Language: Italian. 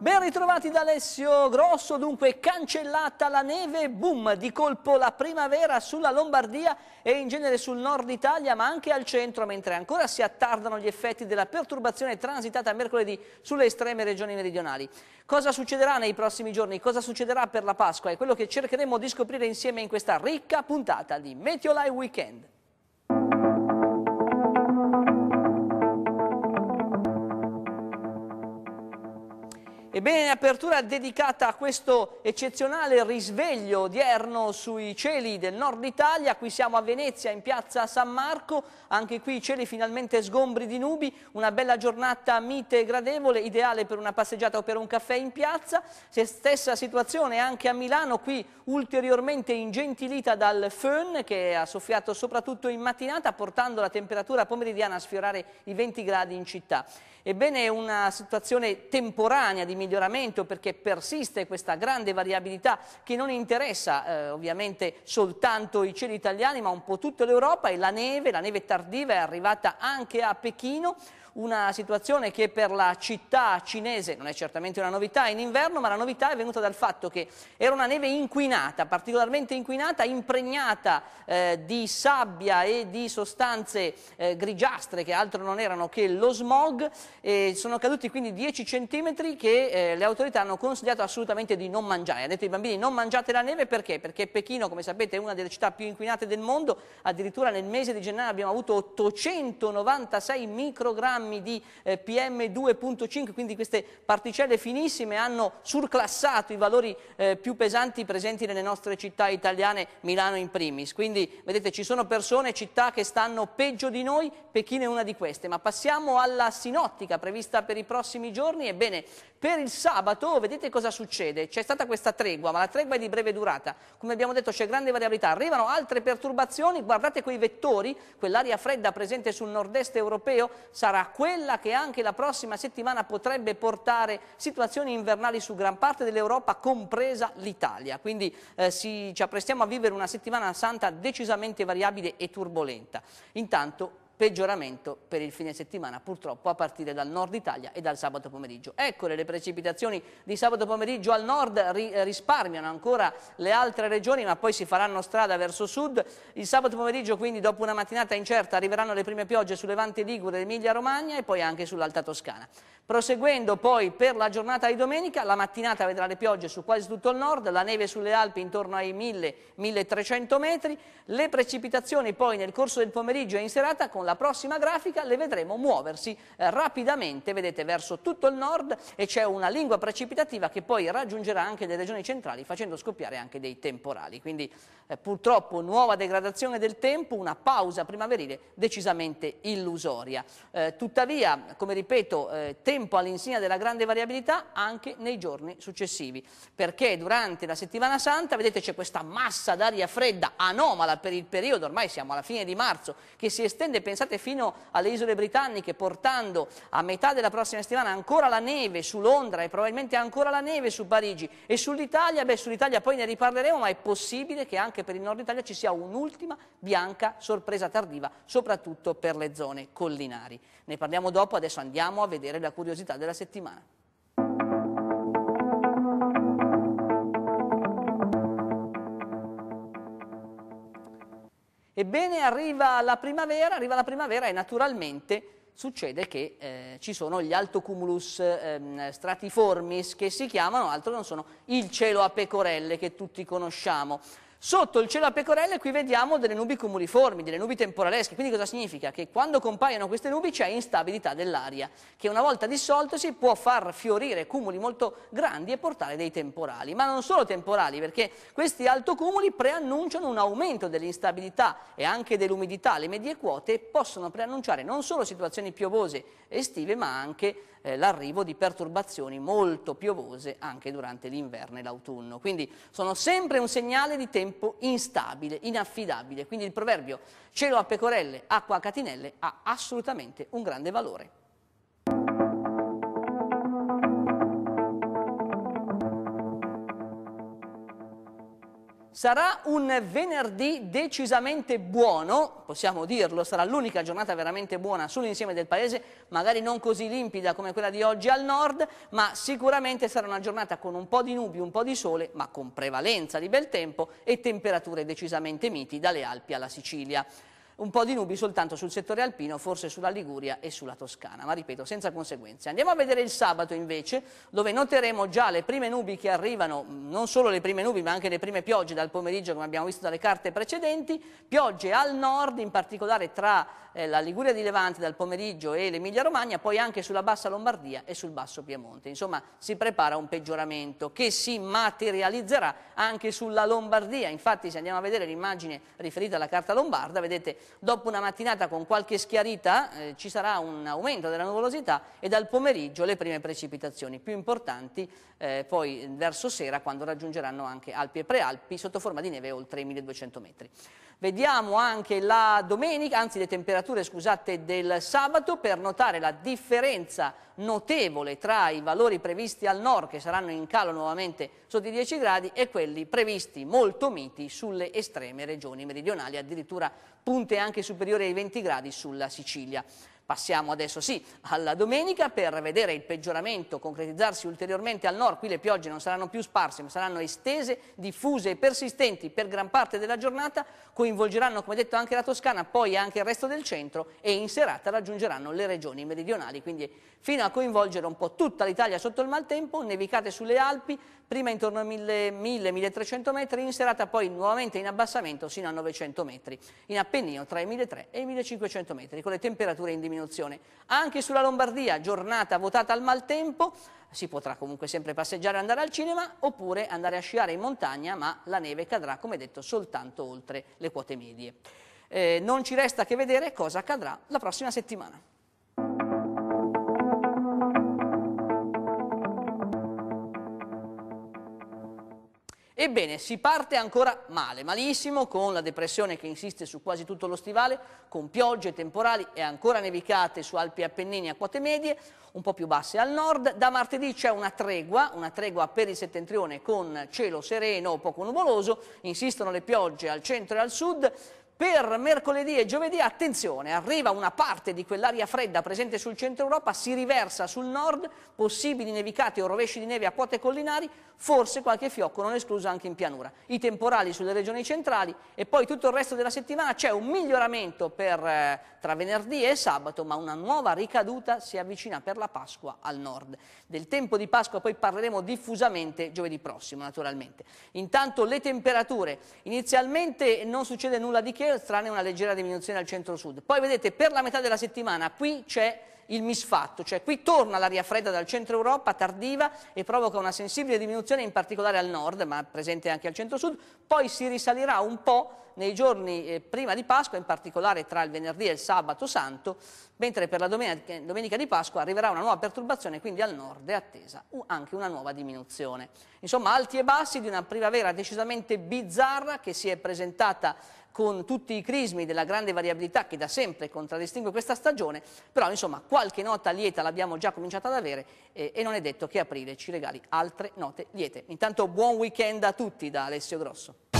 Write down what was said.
Ben ritrovati da Alessio Grosso, dunque cancellata la neve, boom, di colpo la primavera sulla Lombardia e in genere sul nord Italia ma anche al centro, mentre ancora si attardano gli effetti della perturbazione transitata mercoledì sulle estreme regioni meridionali. Cosa succederà nei prossimi giorni? Cosa succederà per la Pasqua? È quello che cercheremo di scoprire insieme in questa ricca puntata di Meteolai Weekend. Ebbene, in apertura dedicata a questo eccezionale risveglio odierno sui cieli del nord Italia, qui siamo a Venezia in piazza San Marco, anche qui i cieli finalmente sgombri di nubi, una bella giornata mite e gradevole, ideale per una passeggiata o per un caffè in piazza, stessa situazione anche a Milano, qui ulteriormente ingentilita dal Föhn che ha soffiato soprattutto in mattinata portando la temperatura pomeridiana a sfiorare i 20 gradi in città. Ebbene, una situazione temporanea di miglioramento miglioramento perché persiste questa grande variabilità che non interessa eh, ovviamente soltanto i cieli italiani ma un po' tutta l'Europa e la neve, la neve tardiva è arrivata anche a Pechino una situazione che per la città cinese non è certamente una novità in inverno, ma la novità è venuta dal fatto che era una neve inquinata, particolarmente inquinata, impregnata eh, di sabbia e di sostanze eh, grigiastre che altro non erano che lo smog, eh, sono caduti quindi 10 centimetri che eh, le autorità hanno consigliato assolutamente di non mangiare, Ha detto ai bambini non mangiate la neve perché? Perché Pechino come sapete è una delle città più inquinate del mondo, addirittura nel mese di gennaio abbiamo avuto 896 microgrammi grammi di eh, PM2.5, quindi queste particelle finissime hanno surclassato i valori eh, più pesanti presenti nelle nostre città italiane, Milano in primis. Quindi vedete ci sono persone, città che stanno peggio di noi, Pechino è una di queste. Ma passiamo alla sinottica prevista per i prossimi giorni. Ebbene, per il sabato vedete cosa succede. C'è stata questa tregua, ma la tregua è di breve durata. Come abbiamo detto c'è grande variabilità. Arrivano altre perturbazioni, guardate quei vettori, quell'aria fredda presente sul nord-est europeo sarà quella che anche la prossima settimana potrebbe portare situazioni invernali su gran parte dell'Europa, compresa l'Italia. Quindi eh, si, ci apprestiamo a vivere una settimana santa decisamente variabile e turbolenta. Intanto peggioramento per il fine settimana purtroppo a partire dal nord Italia e dal sabato pomeriggio. Eccole le precipitazioni di sabato pomeriggio al nord ri eh, risparmiano ancora le altre regioni ma poi si faranno strada verso sud. Il sabato pomeriggio quindi dopo una mattinata incerta arriveranno le prime piogge su Levante Ligure, Emilia Romagna e poi anche sull'Alta Toscana. Proseguendo poi per la giornata di domenica, la mattinata vedrà le piogge su quasi tutto il nord, la neve sulle Alpi intorno ai 1000-1300 metri, le precipitazioni poi nel corso del pomeriggio e in serata con la la prossima grafica le vedremo muoversi eh, rapidamente, vedete, verso tutto il nord e c'è una lingua precipitativa che poi raggiungerà anche le regioni centrali facendo scoppiare anche dei temporali. Quindi eh, purtroppo nuova degradazione del tempo, una pausa primaverile decisamente illusoria. Eh, tuttavia, come ripeto, eh, tempo all'insegna della grande variabilità anche nei giorni successivi, perché durante la settimana santa, vedete, c'è questa massa d'aria fredda anomala per il periodo, ormai siamo alla fine di marzo, che si estende pensate pensate fino alle isole britanniche, portando a metà della prossima settimana ancora la neve su Londra e probabilmente ancora la neve su Parigi e sull'Italia, beh sull'Italia poi ne riparleremo, ma è possibile che anche per il nord Italia ci sia un'ultima bianca sorpresa tardiva, soprattutto per le zone collinari. Ne parliamo dopo, adesso andiamo a vedere la curiosità della settimana. Ebbene, arriva la primavera, arriva la primavera e naturalmente succede che eh, ci sono gli altocumulus ehm, stratiformis che si chiamano, altro non sono, il cielo a pecorelle che tutti conosciamo. Sotto il cielo a pecorelle qui vediamo delle nubi cumuliformi, delle nubi temporalesche, quindi cosa significa? Che quando compaiono queste nubi c'è instabilità dell'aria, che una volta dissoltosi può far fiorire cumuli molto grandi e portare dei temporali, ma non solo temporali, perché questi altocumuli preannunciano un aumento dell'instabilità e anche dell'umidità, le medie quote possono preannunciare non solo situazioni piovose estive, ma anche eh, l'arrivo di perturbazioni molto piovose anche durante l'inverno e l'autunno. Quindi sono sempre un segnale di tempo instabile, inaffidabile. Quindi il proverbio cielo a pecorelle, acqua a catinelle ha assolutamente un grande valore. Sarà un venerdì decisamente buono, possiamo dirlo, sarà l'unica giornata veramente buona sull'insieme del paese, magari non così limpida come quella di oggi al nord, ma sicuramente sarà una giornata con un po' di nubi, un po' di sole, ma con prevalenza di bel tempo e temperature decisamente miti dalle Alpi alla Sicilia un po' di nubi soltanto sul settore alpino, forse sulla Liguria e sulla Toscana, ma ripeto, senza conseguenze. Andiamo a vedere il sabato invece, dove noteremo già le prime nubi che arrivano, non solo le prime nubi, ma anche le prime piogge dal pomeriggio, come abbiamo visto dalle carte precedenti, piogge al nord, in particolare tra eh, la Liguria di Levante dal pomeriggio e l'Emilia Romagna, poi anche sulla bassa Lombardia e sul basso Piemonte. Insomma, si prepara un peggioramento che si materializzerà anche sulla Lombardia. Infatti, se andiamo a vedere l'immagine riferita alla carta lombarda, vedete dopo una mattinata con qualche schiarita eh, ci sarà un aumento della nuvolosità e dal pomeriggio le prime precipitazioni più importanti eh, poi verso sera quando raggiungeranno anche Alpi e Prealpi sotto forma di neve oltre i 1200 metri. Vediamo anche la domenica, anzi le temperature scusate, del sabato per notare la differenza notevole tra i valori previsti al nord che saranno in calo nuovamente sotto i 10 gradi e quelli previsti molto miti sulle estreme regioni meridionali, addirittura punte anche superiori ai 20 gradi sulla Sicilia. Passiamo adesso sì alla domenica per vedere il peggioramento concretizzarsi ulteriormente al nord. Qui le piogge non saranno più sparse ma saranno estese, diffuse e persistenti per gran parte della giornata. Coinvolgeranno come detto anche la Toscana, poi anche il resto del centro e in serata raggiungeranno le regioni meridionali. Quindi fino a coinvolgere un po' tutta l'Italia sotto il maltempo, nevicate sulle Alpi, prima intorno ai 1000-1300 metri, in serata poi nuovamente in abbassamento sino a 900 metri, in Appennino tra i 1300 e i 1500 metri, con le temperature in diminuzione. Anche sulla Lombardia, giornata votata al maltempo, si potrà comunque sempre passeggiare e andare al cinema oppure andare a sciare in montagna, ma la neve cadrà, come detto, soltanto oltre le quote medie. Eh, non ci resta che vedere cosa accadrà la prossima settimana. Ebbene, si parte ancora male, malissimo, con la depressione che insiste su quasi tutto lo stivale, con piogge temporali e ancora nevicate su Alpi e Appennini a quote medie, un po' più basse al nord. Da martedì c'è una tregua, una tregua per il settentrione con cielo sereno o poco nuvoloso, insistono le piogge al centro e al sud, per mercoledì e giovedì, attenzione, arriva una parte di quell'aria fredda presente sul centro Europa, si riversa sul nord, possibili nevicate o rovesci di neve a quote collinari, forse qualche fiocco non escluso anche in pianura. I temporali sulle regioni centrali e poi tutto il resto della settimana c'è un miglioramento per, eh, tra venerdì e sabato, ma una nuova ricaduta si avvicina per la Pasqua al nord. Del tempo di Pasqua poi parleremo diffusamente giovedì prossimo, naturalmente. Intanto le temperature, inizialmente non succede nulla di che, cielo, tranne una leggera diminuzione al centro-sud. Poi vedete, per la metà della settimana qui c'è il misfatto, cioè qui torna l'aria fredda dal centro Europa, tardiva, e provoca una sensibile diminuzione in particolare al nord, ma presente anche al centro-sud, poi si risalirà un po' nei giorni eh, prima di Pasqua, in particolare tra il venerdì e il sabato santo, mentre per la domenica, eh, domenica di Pasqua arriverà una nuova perturbazione, quindi al nord è attesa anche una nuova diminuzione. Insomma, alti e bassi di una primavera decisamente bizzarra che si è presentata con tutti i crismi della grande variabilità che da sempre contraddistingue questa stagione, però insomma qualche nota lieta l'abbiamo già cominciata ad avere eh, e non è detto che aprile ci regali altre note liete. Intanto buon weekend a tutti da Alessio Grosso.